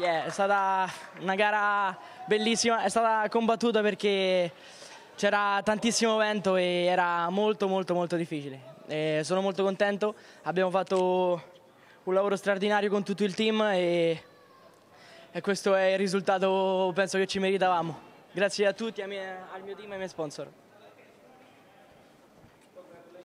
Yeah, è stata una gara bellissima, è stata combattuta perché c'era tantissimo vento e era molto molto molto difficile. E sono molto contento, abbiamo fatto un lavoro straordinario con tutto il team e, e questo è il risultato penso che ci meritavamo. Grazie a tutti, a mia, al mio team e ai miei sponsor.